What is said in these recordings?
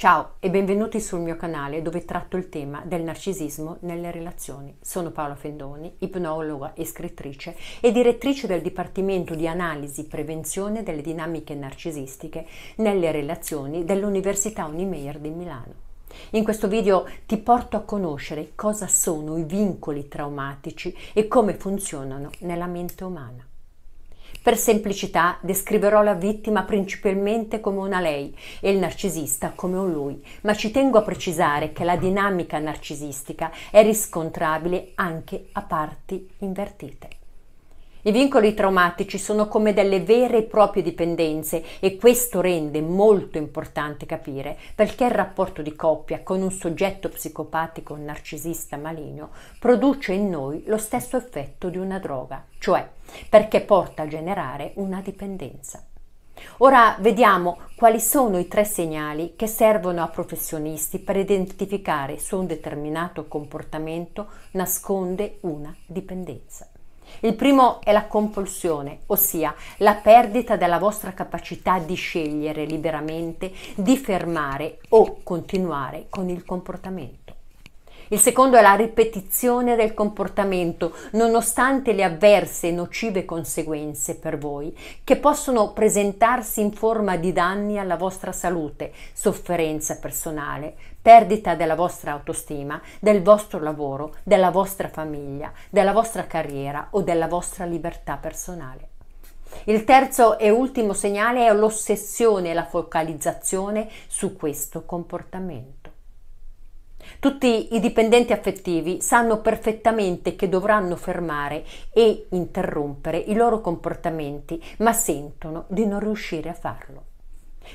Ciao e benvenuti sul mio canale dove tratto il tema del narcisismo nelle relazioni. Sono Paola Fendoni, ipnologa e scrittrice e direttrice del Dipartimento di Analisi e Prevenzione delle Dinamiche Narcisistiche nelle Relazioni dell'Università Unimeyer di Milano. In questo video ti porto a conoscere cosa sono i vincoli traumatici e come funzionano nella mente umana. Per semplicità descriverò la vittima principalmente come una lei e il narcisista come un lui, ma ci tengo a precisare che la dinamica narcisistica è riscontrabile anche a parti invertite. I vincoli traumatici sono come delle vere e proprie dipendenze e questo rende molto importante capire perché il rapporto di coppia con un soggetto psicopatico narcisista maligno produce in noi lo stesso effetto di una droga, cioè perché porta a generare una dipendenza. Ora vediamo quali sono i tre segnali che servono a professionisti per identificare se un determinato comportamento nasconde una dipendenza. Il primo è la compulsione, ossia la perdita della vostra capacità di scegliere liberamente, di fermare o continuare con il comportamento. Il secondo è la ripetizione del comportamento, nonostante le avverse e nocive conseguenze per voi, che possono presentarsi in forma di danni alla vostra salute, sofferenza personale, perdita della vostra autostima, del vostro lavoro, della vostra famiglia, della vostra carriera o della vostra libertà personale. Il terzo e ultimo segnale è l'ossessione e la focalizzazione su questo comportamento. Tutti i dipendenti affettivi sanno perfettamente che dovranno fermare e interrompere i loro comportamenti, ma sentono di non riuscire a farlo.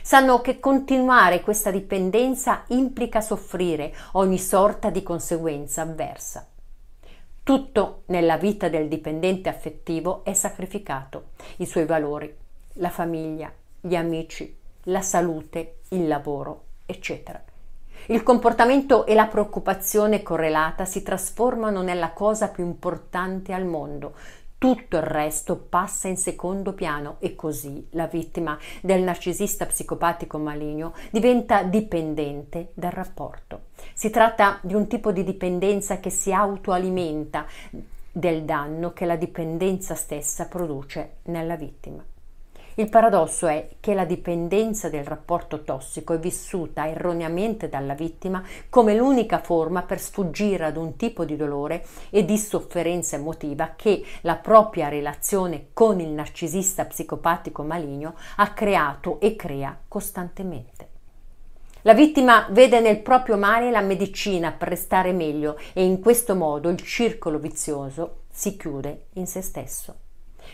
Sanno che continuare questa dipendenza implica soffrire ogni sorta di conseguenza avversa. Tutto nella vita del dipendente affettivo è sacrificato, i suoi valori, la famiglia, gli amici, la salute, il lavoro, eccetera. Il comportamento e la preoccupazione correlata si trasformano nella cosa più importante al mondo. Tutto il resto passa in secondo piano e così la vittima del narcisista psicopatico maligno diventa dipendente dal rapporto. Si tratta di un tipo di dipendenza che si autoalimenta del danno che la dipendenza stessa produce nella vittima. Il paradosso è che la dipendenza del rapporto tossico è vissuta erroneamente dalla vittima come l'unica forma per sfuggire ad un tipo di dolore e di sofferenza emotiva che la propria relazione con il narcisista psicopatico maligno ha creato e crea costantemente. La vittima vede nel proprio male la medicina per restare meglio e in questo modo il circolo vizioso si chiude in se stesso.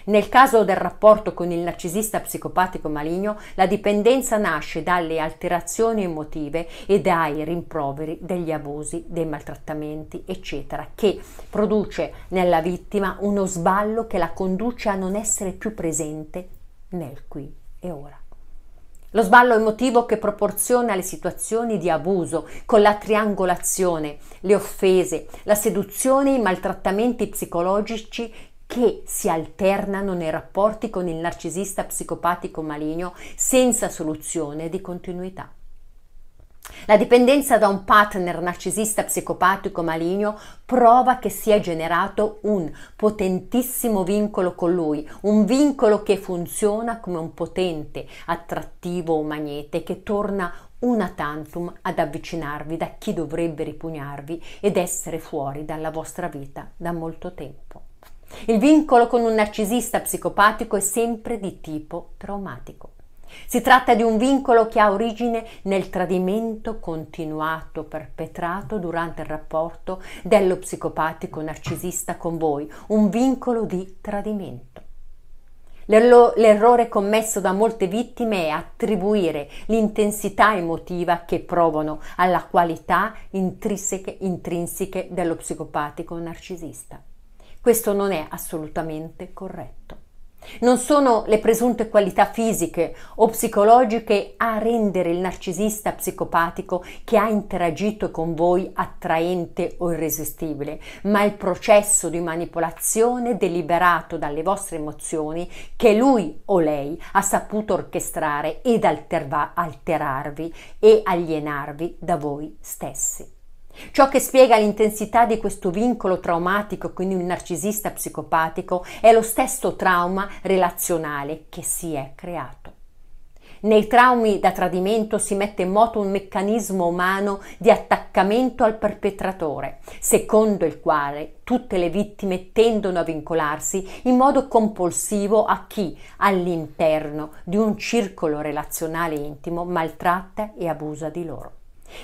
Nel caso del rapporto con il narcisista psicopatico maligno, la dipendenza nasce dalle alterazioni emotive e dai rimproveri degli abusi, dei maltrattamenti, eccetera, che produce nella vittima uno sballo che la conduce a non essere più presente nel qui e ora. Lo sballo emotivo che proporziona le situazioni di abuso con la triangolazione, le offese, la seduzione e i maltrattamenti psicologici che si alternano nei rapporti con il narcisista psicopatico maligno senza soluzione di continuità. La dipendenza da un partner narcisista psicopatico maligno prova che si è generato un potentissimo vincolo con lui, un vincolo che funziona come un potente attrattivo o magnete che torna una tantum ad avvicinarvi da chi dovrebbe ripugnarvi ed essere fuori dalla vostra vita da molto tempo. Il vincolo con un narcisista psicopatico è sempre di tipo traumatico. Si tratta di un vincolo che ha origine nel tradimento continuato, perpetrato durante il rapporto dello psicopatico narcisista con voi, un vincolo di tradimento. L'errore commesso da molte vittime è attribuire l'intensità emotiva che provano alla qualità intrinseche, intrinseche dello psicopatico narcisista. Questo non è assolutamente corretto. Non sono le presunte qualità fisiche o psicologiche a rendere il narcisista psicopatico che ha interagito con voi attraente o irresistibile, ma il processo di manipolazione deliberato dalle vostre emozioni che lui o lei ha saputo orchestrare ed alterarvi e alienarvi da voi stessi. Ciò che spiega l'intensità di questo vincolo traumatico, quindi un narcisista psicopatico, è lo stesso trauma relazionale che si è creato. Nei traumi da tradimento si mette in moto un meccanismo umano di attaccamento al perpetratore, secondo il quale tutte le vittime tendono a vincolarsi in modo compulsivo a chi all'interno di un circolo relazionale intimo maltratta e abusa di loro.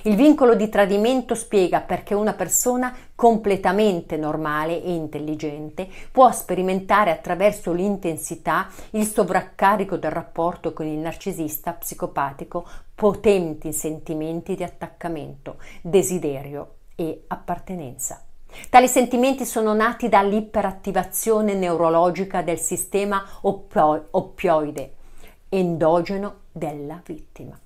Il vincolo di tradimento spiega perché una persona completamente normale e intelligente può sperimentare attraverso l'intensità il sovraccarico del rapporto con il narcisista psicopatico potenti sentimenti di attaccamento, desiderio e appartenenza. Tali sentimenti sono nati dall'iperattivazione neurologica del sistema oppioide endogeno della vittima.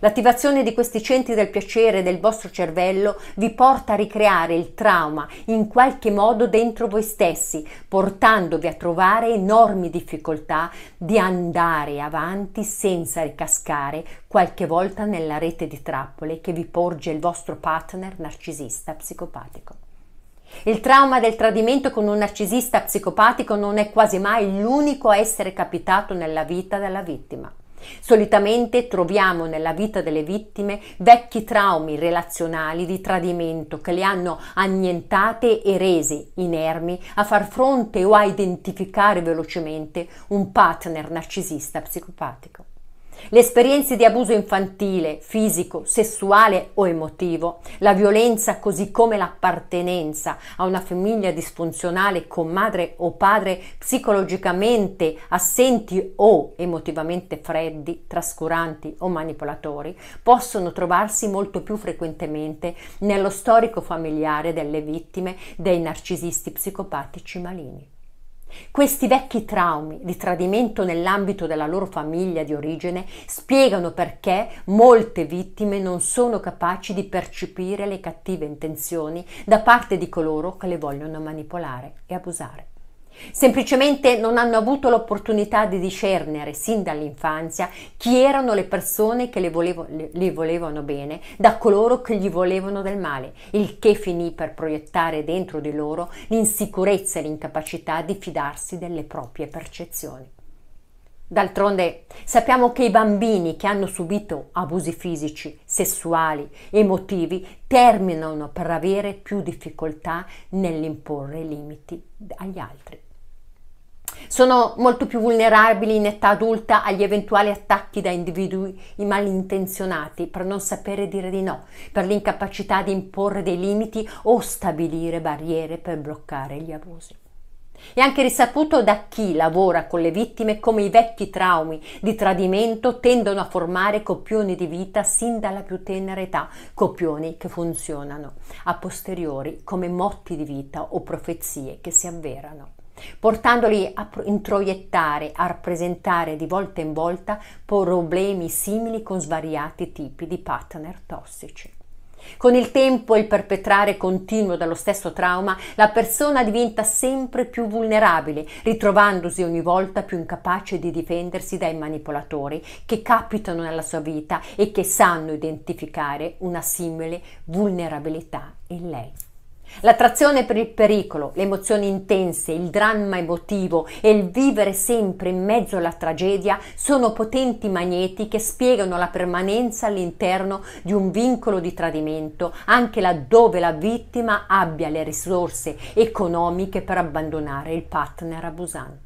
L'attivazione di questi centri del piacere del vostro cervello vi porta a ricreare il trauma in qualche modo dentro voi stessi, portandovi a trovare enormi difficoltà di andare avanti senza ricascare qualche volta nella rete di trappole che vi porge il vostro partner narcisista psicopatico. Il trauma del tradimento con un narcisista psicopatico non è quasi mai l'unico a essere capitato nella vita della vittima. Solitamente troviamo nella vita delle vittime vecchi traumi relazionali di tradimento che le hanno annientate e rese inermi a far fronte o a identificare velocemente un partner narcisista psicopatico. Le esperienze di abuso infantile, fisico, sessuale o emotivo, la violenza così come l'appartenenza a una famiglia disfunzionale con madre o padre psicologicamente assenti o emotivamente freddi, trascuranti o manipolatori, possono trovarsi molto più frequentemente nello storico familiare delle vittime dei narcisisti psicopatici maligni. Questi vecchi traumi di tradimento nell'ambito della loro famiglia di origine spiegano perché molte vittime non sono capaci di percepire le cattive intenzioni da parte di coloro che le vogliono manipolare e abusare. Semplicemente non hanno avuto l'opportunità di discernere sin dall'infanzia chi erano le persone che le, volevo, le, le, volevano bene da coloro che gli volevano del male, il che finì per proiettare dentro di loro l'insicurezza e l'incapacità di fidarsi delle proprie percezioni. D'altronde sappiamo che i bambini che hanno subito abusi fisici, sessuali, emotivi terminano per avere più difficoltà nell'imporre limiti agli altri sono molto più vulnerabili in età adulta agli eventuali attacchi da individui malintenzionati per non sapere dire di no, per l'incapacità di imporre dei limiti o stabilire barriere per bloccare gli abusi. È anche risaputo da chi lavora con le vittime come i vecchi traumi di tradimento tendono a formare copioni di vita sin dalla più tenera età, copioni che funzionano a posteriori come motti di vita o profezie che si avverano portandoli a introiettare, a rappresentare di volta in volta problemi simili con svariati tipi di partner tossici. Con il tempo e il perpetrare continuo dello stesso trauma, la persona diventa sempre più vulnerabile, ritrovandosi ogni volta più incapace di difendersi dai manipolatori che capitano nella sua vita e che sanno identificare una simile vulnerabilità in lei. L'attrazione per il pericolo, le emozioni intense, il dramma emotivo e il vivere sempre in mezzo alla tragedia sono potenti magneti che spiegano la permanenza all'interno di un vincolo di tradimento, anche laddove la vittima abbia le risorse economiche per abbandonare il partner abusante.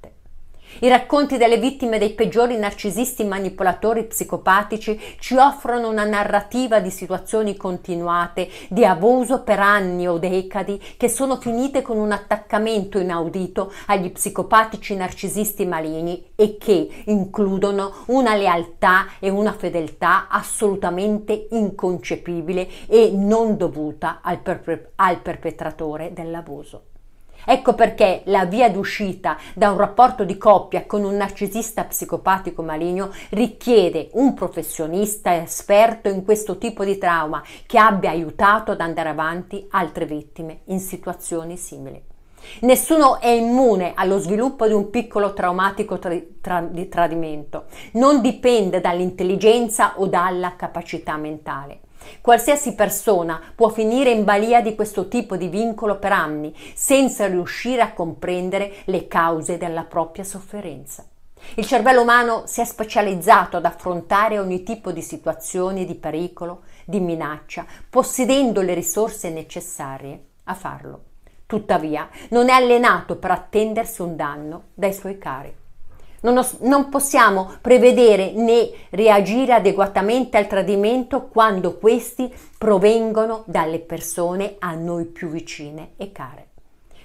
I racconti delle vittime dei peggiori narcisisti manipolatori psicopatici ci offrono una narrativa di situazioni continuate, di abuso per anni o decadi, che sono finite con un attaccamento inaudito agli psicopatici narcisisti maligni e che includono una lealtà e una fedeltà assolutamente inconcepibile e non dovuta al, perpe- al perpetratore dell'abuso. Ecco perché la via d'uscita da un rapporto di coppia con un narcisista psicopatico maligno richiede un professionista esperto in questo tipo di trauma che abbia aiutato ad andare avanti altre vittime in situazioni simili. Nessuno è immune allo sviluppo di un piccolo traumatico tra, tra, di tradimento, non dipende dall'intelligenza o dalla capacità mentale. Qualsiasi persona può finire in balia di questo tipo di vincolo per anni senza riuscire a comprendere le cause della propria sofferenza. Il cervello umano si è specializzato ad affrontare ogni tipo di situazione di pericolo, di minaccia, possedendo le risorse necessarie a farlo. Tuttavia, non è allenato per attendersi un danno dai suoi cari. Non, os- non possiamo prevedere né reagire adeguatamente al tradimento quando questi provengono dalle persone a noi più vicine e care.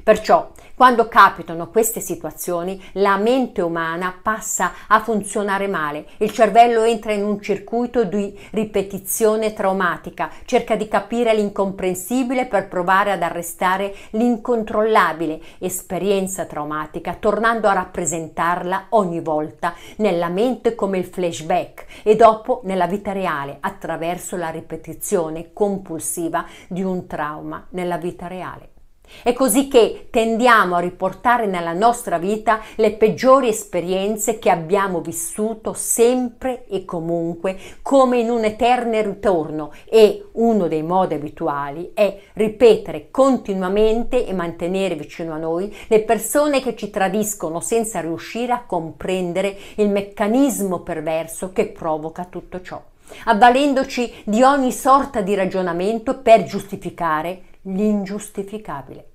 Perciò, quando capitano queste situazioni, la mente umana passa a funzionare male, il cervello entra in un circuito di ripetizione traumatica, cerca di capire l'incomprensibile per provare ad arrestare l'incontrollabile esperienza traumatica, tornando a rappresentarla ogni volta nella mente come il flashback e dopo nella vita reale attraverso la ripetizione compulsiva di un trauma nella vita reale. È così che tendiamo a riportare nella nostra vita le peggiori esperienze che abbiamo vissuto sempre e comunque come in un eterno ritorno e uno dei modi abituali è ripetere continuamente e mantenere vicino a noi le persone che ci tradiscono senza riuscire a comprendere il meccanismo perverso che provoca tutto ciò avvalendoci di ogni sorta di ragionamento per giustificare l'ingiustificabile.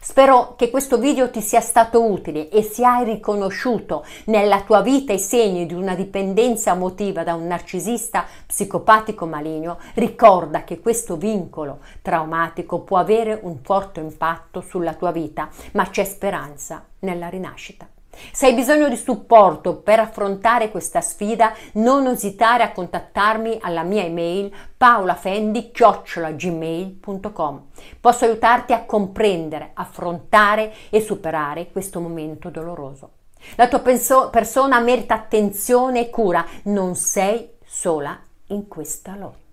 Spero che questo video ti sia stato utile e se hai riconosciuto nella tua vita i segni di una dipendenza emotiva da un narcisista psicopatico maligno, ricorda che questo vincolo traumatico può avere un forte impatto sulla tua vita, ma c'è speranza nella rinascita. Se hai bisogno di supporto per affrontare questa sfida, non esitare a contattarmi alla mia email paolafendi-gmail.com. Posso aiutarti a comprendere, affrontare e superare questo momento doloroso. La tua penso- persona merita attenzione e cura, non sei sola in questa lotta.